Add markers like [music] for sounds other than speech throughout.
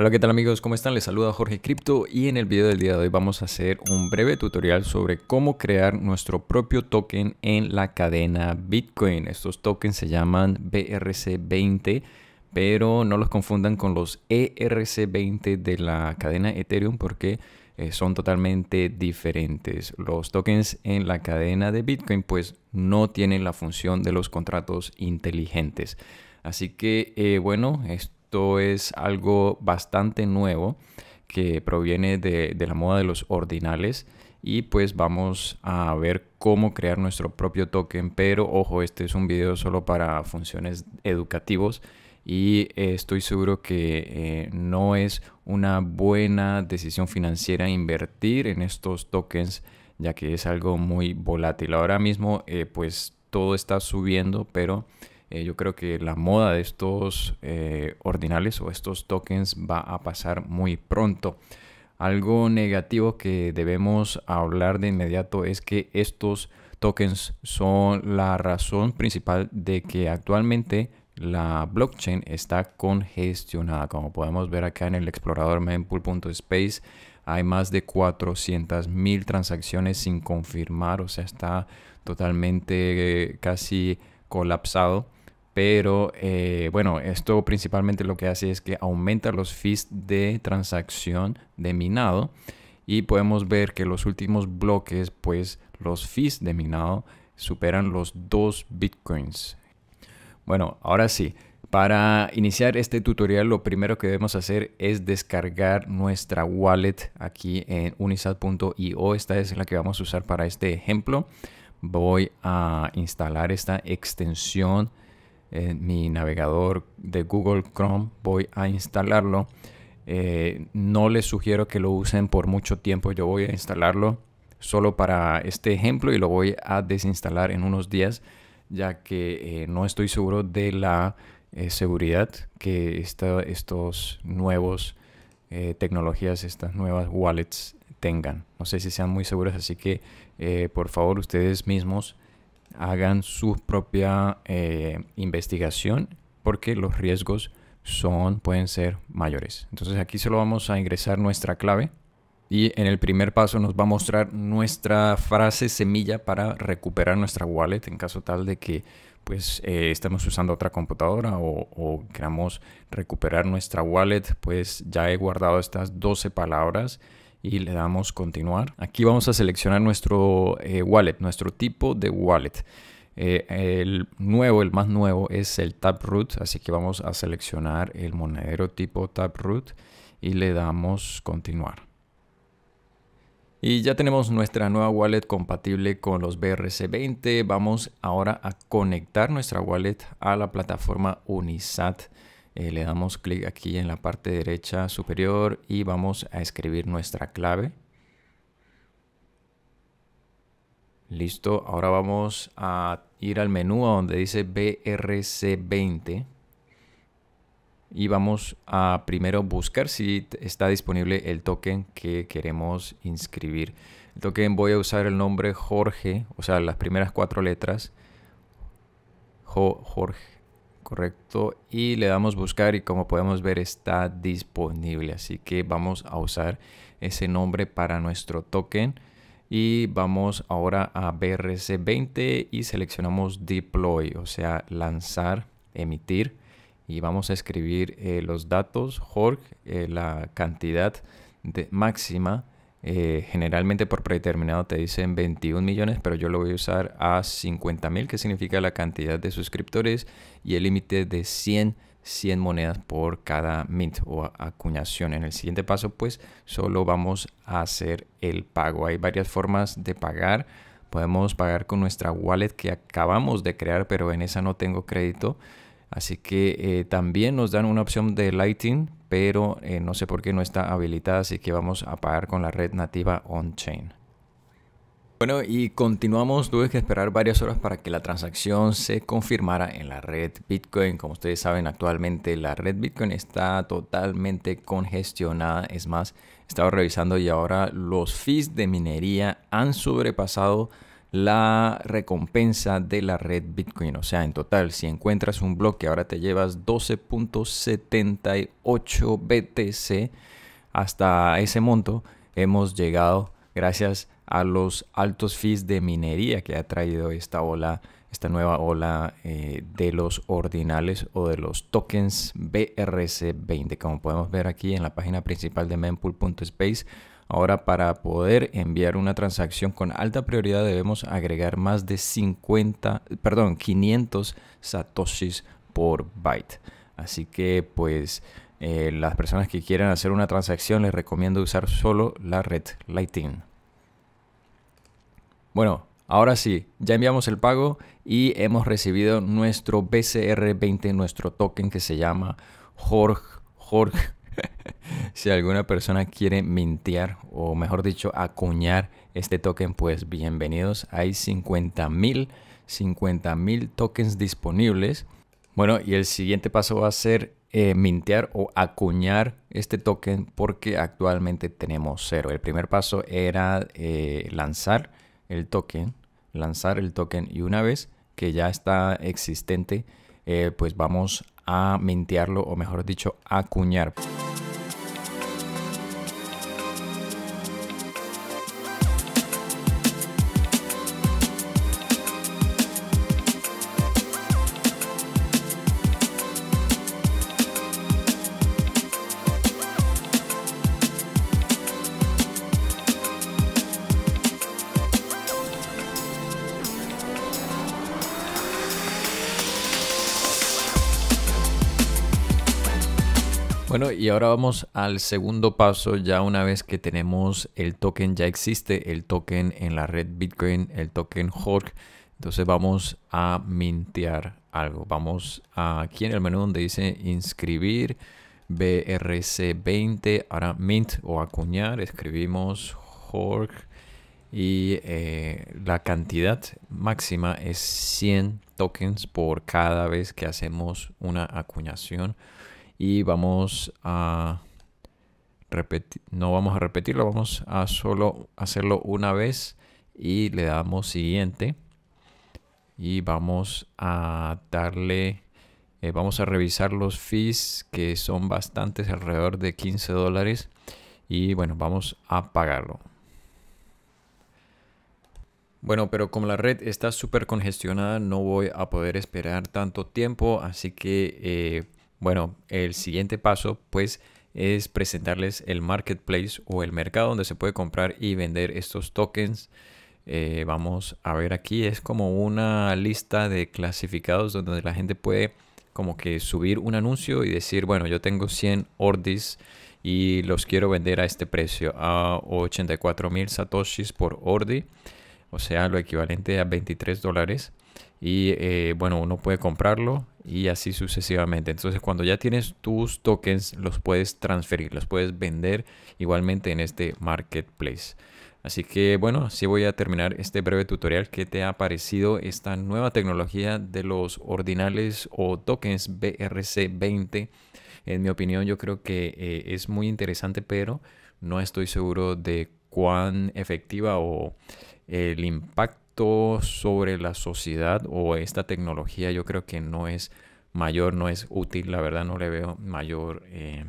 Hola, ¿qué tal amigos? ¿Cómo están? Les saluda Jorge Cripto y en el video del día de hoy vamos a hacer un breve tutorial sobre cómo crear nuestro propio token en la cadena Bitcoin. Estos tokens se llaman BRC20, pero no los confundan con los ERC20 de la cadena Ethereum porque eh, son totalmente diferentes. Los tokens en la cadena de Bitcoin pues no tienen la función de los contratos inteligentes. Así que eh, bueno, esto esto es algo bastante nuevo que proviene de, la moda de los ordinales y pues vamos a ver cómo crear nuestro propio token, pero ojo, este es un video solo para funciones educativos y eh, estoy seguro que eh, no es una buena decisión financiera invertir en estos tokens ya que es algo muy volátil. Ahora mismo eh, pues todo está subiendo, pero eh, yo creo que la moda de estos eh, ordinales o estos tokens va a pasar muy pronto. Algo negativo que debemos hablar de inmediato es que estos tokens son la razón principal de que actualmente la blockchain está congestionada. Como podemos ver acá en el explorador mempool.space, hay más de 400.000 transacciones sin confirmar, o sea, está totalmente eh, casi colapsado. Pero eh, bueno, esto principalmente lo que hace es que aumenta los fees de transacción de minado y podemos ver que los últimos bloques, pues los fees de minado superan los 2 bitcoins. Bueno, ahora sí, para iniciar este tutorial lo primero que debemos hacer es descargar nuestra wallet aquí en unisat.io. Esta es la que vamos a usar para este ejemplo. Voy a instalar esta extensión eh, mi navegador de Google Chrome, voy a instalarlo. Eh, no les sugiero que lo usen por mucho tiempo, yo voy a instalarlo solo para este ejemplo y lo voy a desinstalar en unos días, ya que eh, no estoy seguro de la seguridad que estas estos nuevos tecnologías, estas nuevas wallets tengan. No sé si sean muy seguras, así que por favor ustedes mismos hagan su propia eh, investigación porque los riesgos son, pueden ser mayores. Entonces aquí solo vamos a ingresar nuestra clave y en el primer paso nos va a mostrar nuestra frase semilla para recuperar nuestra wallet en caso tal de que pues eh, estamos usando otra computadora o, o, queramos recuperar nuestra wallet, pues ya he guardado estas 12 palabras y le damos continuar. Aquí vamos a seleccionar nuestro eh, wallet, nuestro tipo de wallet. Eh, el nuevo, el más nuevo es el Taproot, así que vamos a seleccionar el monedero tipo Taproot y le damos continuar. Y ya tenemos nuestra nueva wallet compatible con los BRC20. Vamos ahora a conectar nuestra wallet a la plataforma Unisat. Eh, le damos clic aquí en la parte derecha superior y vamos a escribir nuestra clave. Listo, ahora vamos a ir al menú donde dice BRC20 y vamos a primero buscar si está disponible el token que queremos inscribir. El token voy a usar el nombre Jorge, o sea, las primeras cuatro letras. Jorge, correcto y le damos buscar y como podemos ver está disponible así que vamos a usar ese nombre para nuestro token y vamos ahora a brc20 y seleccionamos deploy o sea lanzar emitir y vamos a escribir eh, los datos jorg eh, la cantidad de máxima eh, generalmente por predeterminado te dicen 21 millones, pero yo lo voy a usar a 50 mil, que significa la cantidad de suscriptores y el límite de 100, 100 monedas por cada mint o acuñación. En el siguiente paso, pues solo vamos a hacer el pago. Hay varias formas de pagar. Podemos pagar con nuestra wallet que acabamos de crear, pero en esa no tengo crédito. Así que eh, también nos dan una opción de Lighting, pero eh, no sé por qué no está habilitada, así que vamos a pagar con la red nativa on-chain. Bueno, y continuamos. Tuve que esperar varias horas para que la transacción se confirmara en la red Bitcoin. Como ustedes saben, actualmente la red Bitcoin está totalmente congestionada. Es más, estaba revisando y ahora los fees de minería han sobrepasado la recompensa de la red Bitcoin. O sea, en total, si encuentras un bloque, ahora te llevas 12.78 BTC. Hasta ese monto hemos llegado gracias a los altos fees de minería que ha traído esta ola, esta nueva ola eh, de los ordinales o de los tokens BRC20. Como podemos ver aquí en la página principal de mempool.space, Ahora, para poder enviar una transacción con alta prioridad debemos agregar más de 50, perdón, 500 satoshis por byte. Así que pues eh, las personas que quieran hacer una transacción les recomiendo usar solo la red Lightning. Bueno, ahora sí, ya enviamos el pago y hemos recibido nuestro BCR20, nuestro token que se llama Jorge. Jorge. [laughs] si alguna persona quiere mintear o mejor dicho acuñar este token, pues bienvenidos. Hay 50.000 50 tokens disponibles. Bueno, y el siguiente paso va a ser eh, mintear o acuñar este token porque actualmente tenemos cero. El primer paso era eh, lanzar el token, lanzar el token y una vez que ya está existente, eh, pues vamos a mintearlo o mejor dicho, acuñar. Bueno, y ahora vamos al segundo paso, ya una vez que tenemos el token, ya existe el token en la red Bitcoin, el token Hork, entonces vamos a mintear algo. Vamos aquí en el menú donde dice inscribir BRC20, ahora mint o acuñar, escribimos Hork y eh, la cantidad máxima es 100 tokens por cada vez que hacemos una acuñación y vamos a repetir, no vamos a repetirlo, vamos a solo hacerlo una vez y le damos siguiente y vamos a darle eh, vamos a revisar los fees que son bastantes alrededor de 15 dólares y bueno vamos a pagarlo bueno, pero como la red está súper congestionada, no voy a poder esperar tanto tiempo, así que eh, bueno, el siguiente paso pues es presentarles el marketplace o el mercado donde se puede comprar y vender estos tokens. Eh, vamos a ver aquí, es como una lista de clasificados donde la gente puede como que subir un anuncio y decir, bueno, yo tengo 100 ordis y los quiero vender a este precio, a 84 mil satoshis por ordi, o sea, lo equivalente a 23 dólares. Y eh, bueno, uno puede comprarlo y así sucesivamente. Entonces cuando ya tienes tus tokens los puedes transferir, los puedes vender igualmente en este marketplace. Así que bueno, así voy a terminar este breve tutorial que te ha parecido esta nueva tecnología de los ordinales o tokens BRC20. En mi opinión yo creo que eh, es muy interesante, pero no estoy seguro de cuán efectiva o el impacto sobre la sociedad o esta tecnología yo creo que no es mayor, no es útil, la verdad no le veo mayor, eh,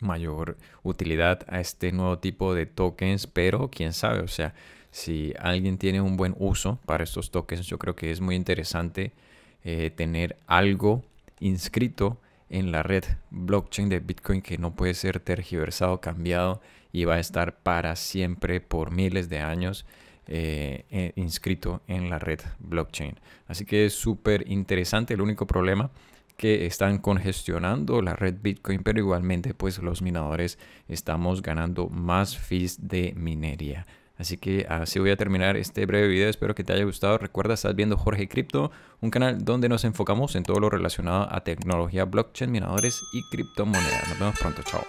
mayor utilidad a este nuevo tipo de tokens, pero quién sabe, o sea, si alguien tiene un buen uso para estos tokens, yo creo que es muy interesante eh, tener algo inscrito en la red blockchain de Bitcoin que no puede ser tergiversado, cambiado y va a estar para siempre por miles de años. Eh, eh, inscrito en la red blockchain. Así que es súper interesante. El único problema que están congestionando la red Bitcoin, pero igualmente pues los minadores estamos ganando más fees de minería. Así que así voy a terminar este breve video. Espero que te haya gustado. Recuerda, estás viendo Jorge Cripto, un canal donde nos enfocamos en todo lo relacionado a tecnología blockchain, minadores y criptomonedas. Nos vemos pronto. Chao.